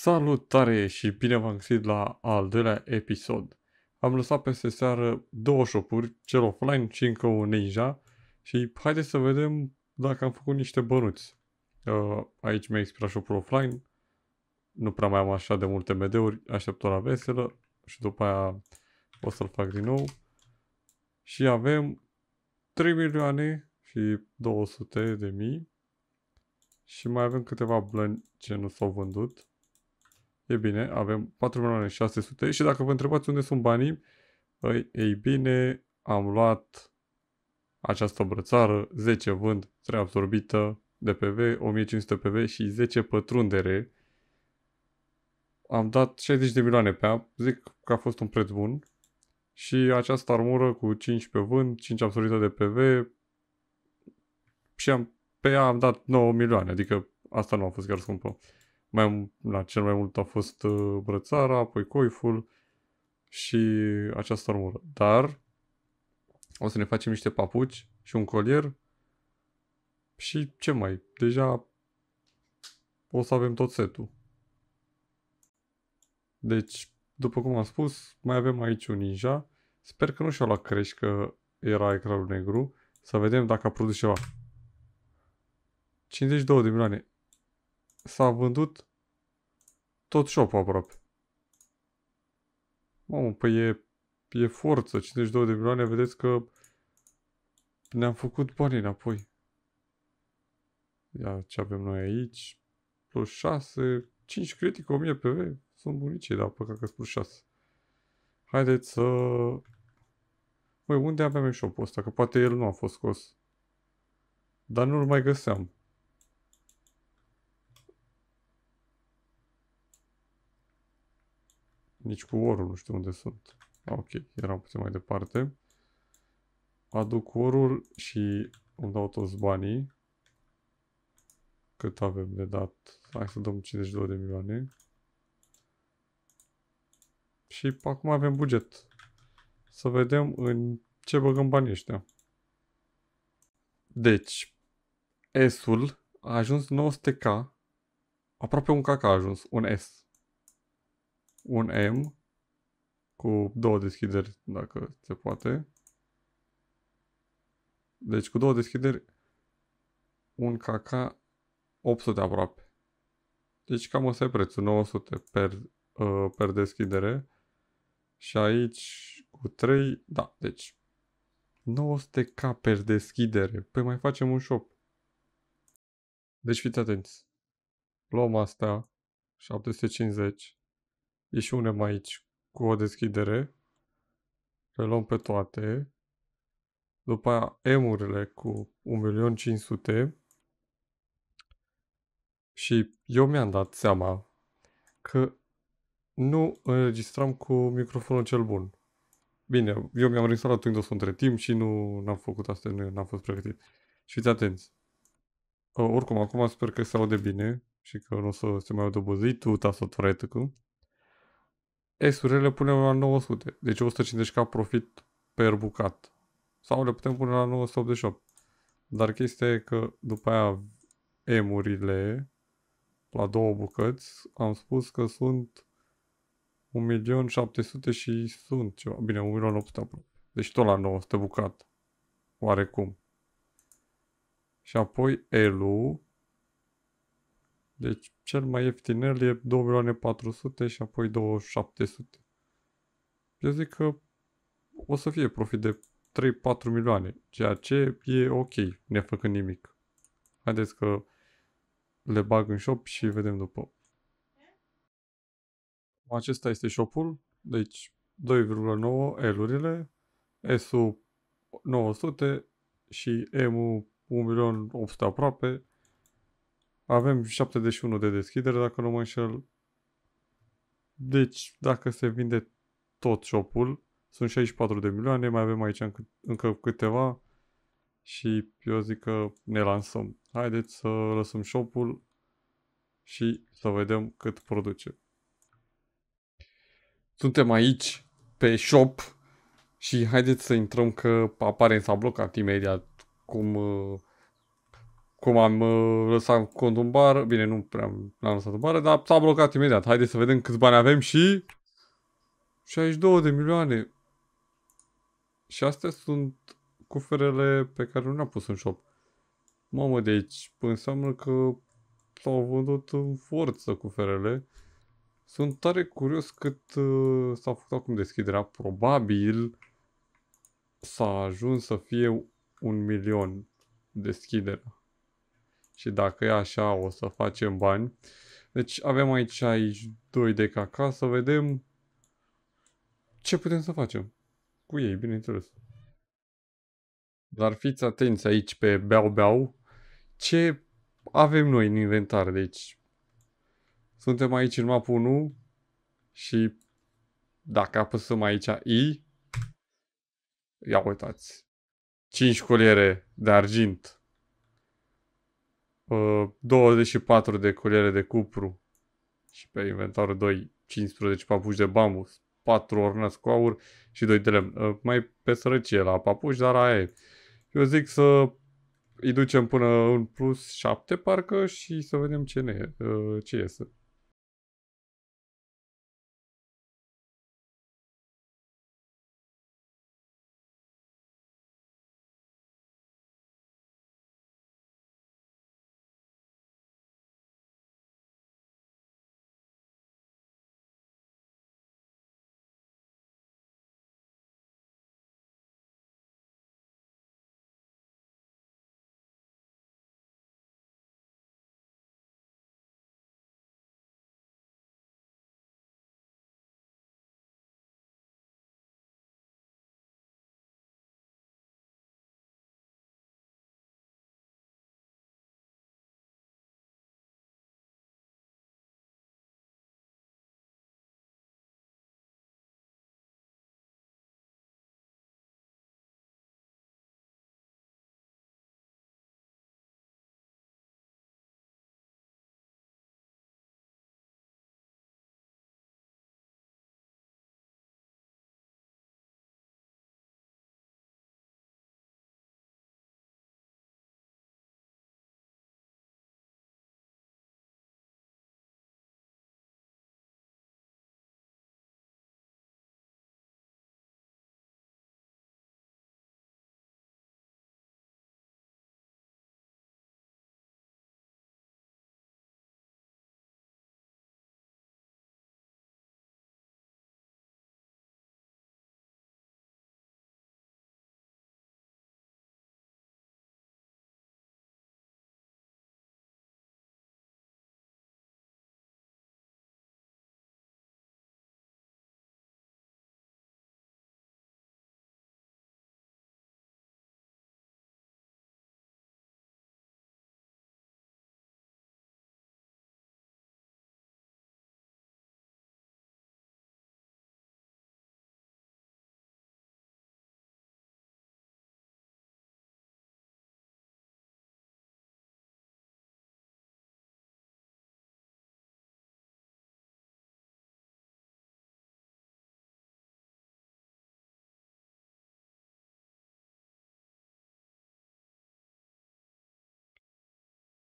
Salutare și bine v-am găsit la al doilea episod. Am lăsat peste seară două shopuri, cel offline și încă o ninja și haideți să vedem dacă am făcut niște bănuți. Uh, aici mi-a expirat shopul offline, nu prea mai am așa de multe MD-uri, aștept la veselă și după aia o să-l fac din nou. Și avem 3 milioane și 200 de mii și mai avem câteva blăni ce nu s-au vândut E bine, avem 4.600.000 și dacă vă întrebați unde sunt banii, ei păi, ei bine, am luat această brățară, 10 vând, 3 absorbită de PV, 1500 PV și 10 pătrundere. Am dat 60 de milioane pe ea, zic că a fost un preț bun. Și această armură cu 5 pe vând, 5 absorbită de PV și am, pe ea am dat 9 milioane, adică asta nu a fost chiar scumpă mai, la cel mai mult a fost uh, brățara, apoi coiful și această armură. Dar o să ne facem niște papuci și un colier și ce mai? Deja o să avem tot setul. Deci, după cum am spus, mai avem aici un ninja. Sper că nu și-a luat crești că era ecranul negru. Să vedem dacă a produs ceva. 52 de milioane s-a vândut tot shop-ul aproape. Mamă, păi e, e forță, 52 de milioane, vedeți că ne-am făcut banii înapoi. Ia ce avem noi aici, plus 6, 5 critică, 1000 PV, sunt bunicii, dar păcat că plus 6. Haideți să... Măi, unde aveam shop-ul ăsta? Că poate el nu a fost scos. Dar nu-l mai găseam. Nici cu orul nu știu unde sunt. Ah, ok, eram puțin mai departe. Aduc orul și îmi dau toți banii. Cât avem de dat? Hai să dăm 52 de milioane. Și acum avem buget. Să vedem în ce băgăm banii ăștia. Deci, S-ul a ajuns 900k. Aproape un K a ajuns, un S un M cu două deschideri, dacă se poate. Deci cu două deschideri, un KK 800 aproape. Deci cam ăsta e prețul, 900 per, uh, per deschidere. Și aici cu 3, da, deci 900k per deschidere. Păi mai facem un shop. Deci fiți atenți. Luăm asta, 750. Ieșunem aici cu o deschidere. Le luăm pe toate. După aia emurile cu 1.500.000. Și eu mi-am dat seama că nu înregistram cu microfonul cel bun. Bine, eu mi-am reinstalat Windows între timp și nu am făcut asta, nu am fost pregătit. Și fiți atenți. oricum, acum sper că se aude bine și că nu o să se mai audă buzitul, ta să S-urile le punem la 900, deci 150k profit per bucat. Sau le putem pune la 988. Dar chestia e că după aia M-urile la două bucăți, am spus că sunt 1.700.000 și sunt ceva. Bine, 1.800.000 Deci tot la 900 bucat. Oarecum. Și apoi L-ul deci cel mai ieftin el e 2 milioane 400 și apoi 2.700.000. Eu zic că o să fie profit de 3-4 milioane, ceea ce e ok, ne făcând nimic. Haideți că le bag în shop și vedem după. Acesta este shop-ul, deci 2,9 L-urile, S-ul 900 și M-ul 1.800 aproape, avem 71 de deschidere, dacă nu mă înșel. Deci, dacă se vinde tot shop-ul, sunt 64 de milioane, mai avem aici încă, încă câteva și eu zic că ne lansăm. Haideți să lăsăm shop-ul și să vedem cât produce. Suntem aici pe shop și haideți să intrăm că aparent s-a blocat imediat cum uh, cum am uh, lăsat contul în bar, bine, nu prea l-am lăsat în bar, dar s-a blocat imediat. Haideți să vedem câți bani avem și... 62 de milioane. Și astea sunt cuferele pe care nu le-am pus în shop. Mamă, deci înseamnă că s-au vândut în forță cuferele. Sunt tare curios cât uh, s-a făcut acum deschiderea. Probabil s-a ajuns să fie un milion deschiderea și dacă e așa o să facem bani. Deci avem aici, aici 2 de caca să vedem ce putem să facem cu ei, bineînțeles. Dar fiți atenți aici pe beau beau ce avem noi în inventar. Deci suntem aici în map 1 și dacă apăsăm aici I, ia uitați, 5 coliere de argint, 24 uh, de coliere de cupru și pe inventarul 2 15 papuși de bambus, 4 ornați cu aur și 2 de lemn. Uh, mai pe sărăcie la papuși, dar aia e. Eu zic să îi ducem până în plus 7 parcă și să vedem ce, ne, uh, ce iese.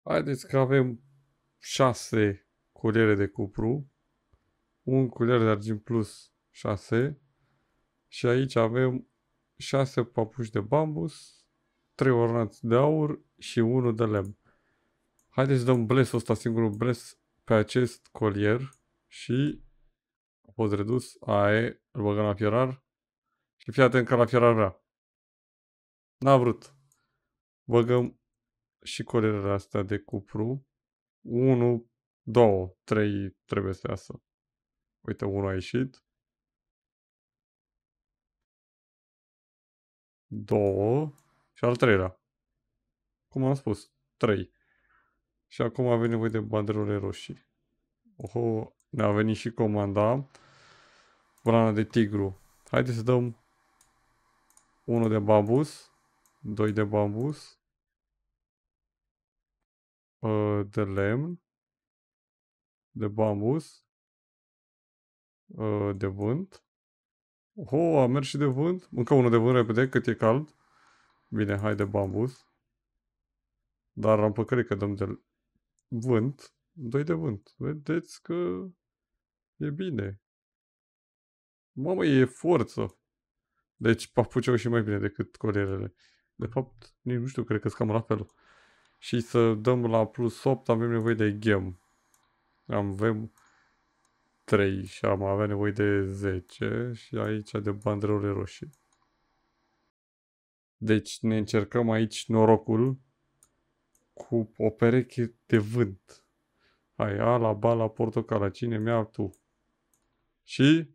Haideți că avem 6 coliere de cupru, un culier de argint plus 6 și aici avem 6 papuși de bambus, 3 ornați de aur și 1 de lemn. Haideți să dăm blesul ăsta, singurul bles pe acest colier și a fost redus, ae, îl băgăm la fierar și fii atent că la fierar vrea. N-a vrut. Băgăm și corerea asta de cupru, 1, 2, 3 trebuie să iasă. Uite, 1 a ieșit. 2 și al treilea. Cum am spus, 3. Și acum avem nevoie de banderole roșii. Oho, ne-a venit și comanda. Brana de tigru. Haideți să dăm 1 de bambus, 2 de bambus, Ă, de lemn, de bambus, ă, de vânt. Oh, a mers și de vânt. Încă unul de vânt repede, cât e cald. Bine, hai de bambus. Dar am păcări că dăm de vânt. Doi de vânt. Vedeți că e bine. Mamă, e forță. Deci papuceau și mai bine decât colierele. De fapt, nici nu știu, cred că cam la fel și să dăm la plus 8, avem nevoie de gem. Avem 3 și am avea nevoie de 10 și aici de banderole roșii. Deci ne încercăm aici norocul cu o pereche de vânt. Hai, A la bala portocala, cine mi-a tu? Și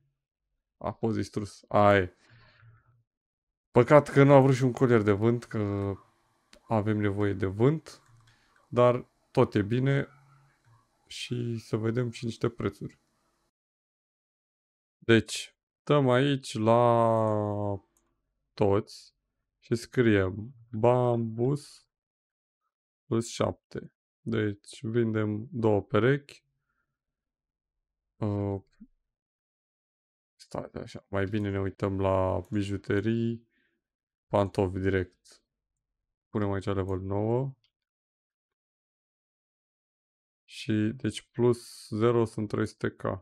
a fost distrus. Ai. Păcat că nu a vrut și un colier de vânt, că avem nevoie de vânt, dar tot e bine și să vedem și niște prețuri. Deci, dăm aici la toți și scriem bambus plus 7. Deci vindem două perechi. Uh, stai așa, mai bine ne uităm la bijuterii, pantofi direct. Punem aici level 9. Și deci plus 0 sunt 300k.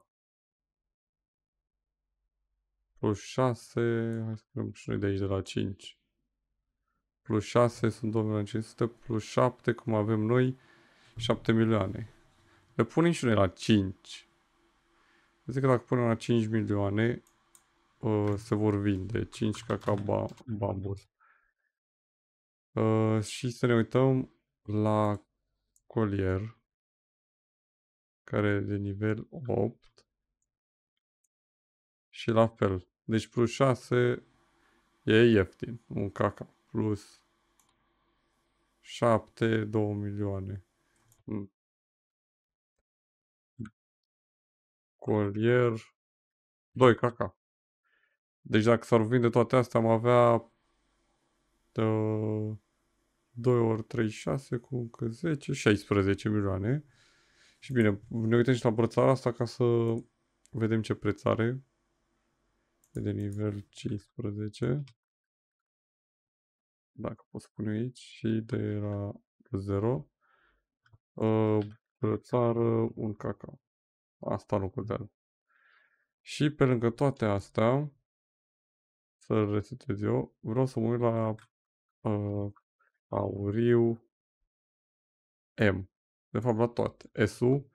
Plus 6, hai să punem și noi de aici de la 5. Plus 6 sunt 2500, plus 7 cum avem noi, 7 milioane. Le punem și noi la 5. Zic că dacă punem la 5 milioane, uh, se vor vinde 5 caca ba Uh, și să ne uităm la colier, care e de nivel 8. Și la fel. Deci plus 6 e ieftin. Un caca. Plus 7, 2 milioane. Hmm. Colier 2 caca. Deci dacă s-ar vinde toate astea am avea uh, 2 ori 36 cu încă 10, 16 milioane. Și bine, ne uităm și la brățara asta ca să vedem ce preț are. E de nivel 15. Dacă pot spune aici. Și de la 0. Ă, brățară, un caca. Asta nu contează. Și pe lângă toate astea, să resetez eu, vreau să mă uit la uh, auriu, M. De fapt la tot. SU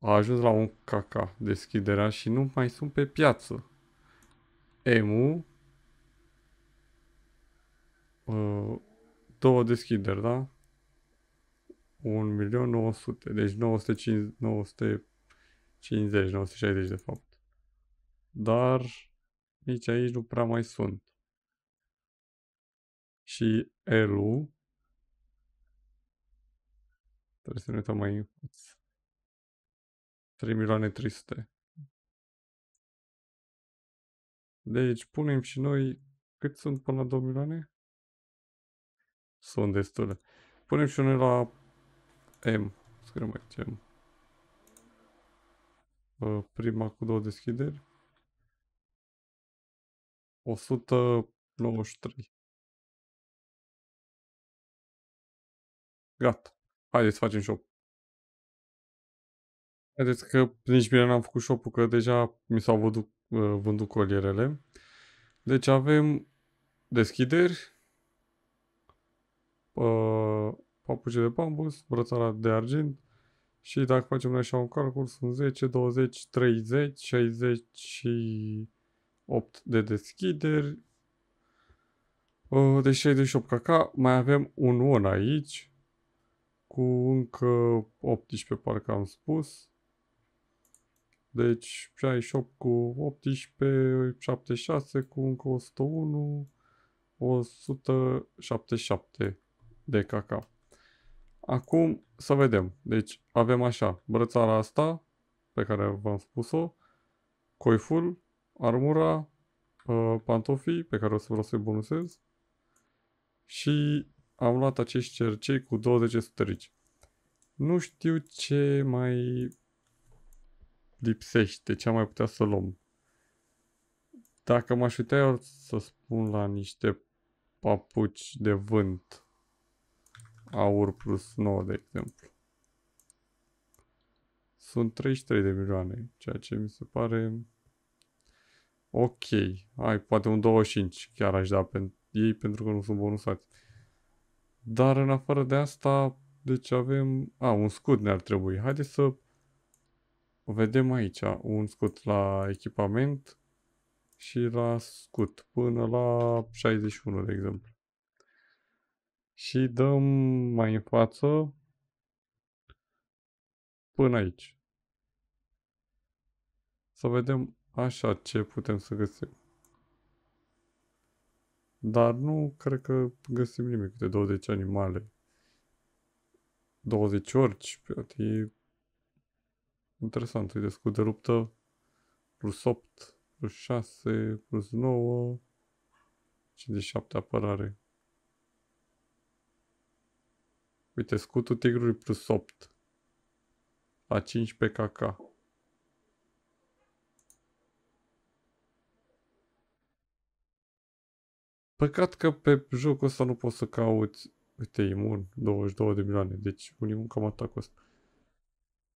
a ajuns la un caca deschiderea și nu mai sunt pe piață. MU uh, două deschideri, da? 1.900.000, deci 950, 960 de fapt. Dar nici aici nu prea mai sunt. Și L-ul. Trebuie să ne uităm mai 3 milioane 300. Deci punem și noi cât sunt până la 2 milioane? Sunt destule. Punem și noi la M. Scriem aici M. Prima cu două deschideri. 193. Gata. Haideți, să facem shop. Haideți că nici bine n-am făcut shop că deja mi s-au vândut, uh, vândut colierele. Deci avem deschideri, uh, papuce de bambus, brățara de argint și dacă facem noi așa un calcul, sunt 10, 20, 30, 60 și 8 de deschideri. Uh, deci 68 caca, mai avem un 1 aici cu încă 18, parcă am spus. Deci 68 cu 18, 76 cu încă 101, 177 de caca. Acum să vedem. Deci avem așa, brățara asta pe care v-am spus-o, coiful, armura, uh, pantofii pe care o să vreau să-i bonusez și am luat acești cercei cu 20 stărici. Nu știu ce mai lipsește, ce am mai putea să luăm. Dacă m-aș uita eu să spun la niște papuci de vânt, aur plus 9 de exemplu. Sunt 33 de milioane, ceea ce mi se pare ok. Hai, poate un 25 chiar aș da pentru ei pentru că nu sunt bonusați. Dar în afară de asta, deci avem... A, un scut ne-ar trebui. Haideți să vedem aici. Un scut la echipament și la scut până la 61, de exemplu. Și dăm mai în față până aici. Să vedem așa ce putem să găsim. Dar nu cred că găsim nimic de 20 animale. 20 orci, e interesant, e descut de ruptă plus 8, plus 6, plus 9, 57 apărare. Uite, scutul tigrului plus 8 la pe kk. Păcat că pe jocul ăsta nu poți să cauți, uite, imun, 22 de milioane, deci un imun cam atacul ăsta.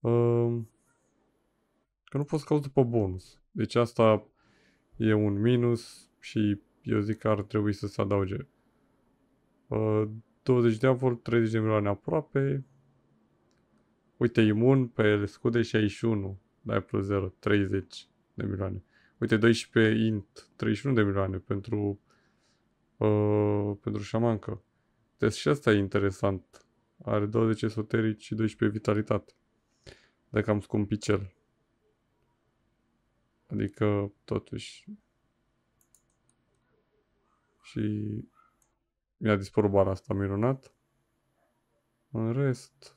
Um, că nu poți să cauți după bonus. Deci asta e un minus și eu zic că ar trebui să se adauge ehm, uh, 20 de avol, 30 de milioane aproape. Uite, imun pe scude 61, dai plus 0, 30 de milioane. Uite, 12 int, 31 de milioane pentru uh, pentru șamancă. Deci și asta e interesant. Are 20 esoteric și 12 vitalitate. Dacă am scumpit cel. Adică, totuși... Și... Mi-a dispărut bara asta minunat. În rest...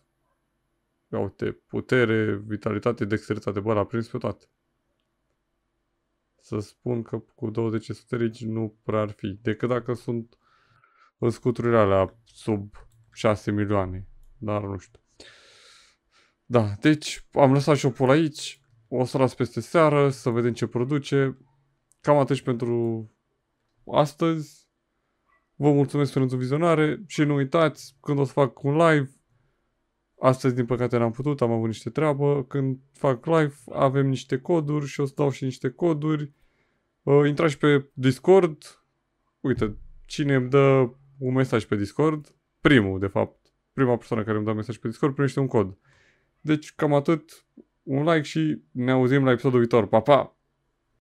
Ia uite, putere, vitalitate, dexteritate, bara, prins pe toate să spun că cu 20 rigi nu prea ar fi. Decât dacă sunt în scuturile alea sub 6 milioane. Dar nu știu. Da, deci am lăsat shop-ul aici. O să las peste seară să vedem ce produce. Cam atât pentru astăzi. Vă mulțumesc pentru vizionare și nu uitați, când o să fac un live, Astăzi, din păcate, n-am putut, am avut niște treabă. Când fac live, avem niște coduri și o să dau și niște coduri. Uh, intrați pe Discord. Uite, cine îmi dă un mesaj pe Discord, primul, de fapt, prima persoană care îmi dă mesaj pe Discord primește un cod. Deci, cam atât. Un like și ne auzim la episodul viitor. Pa, pa!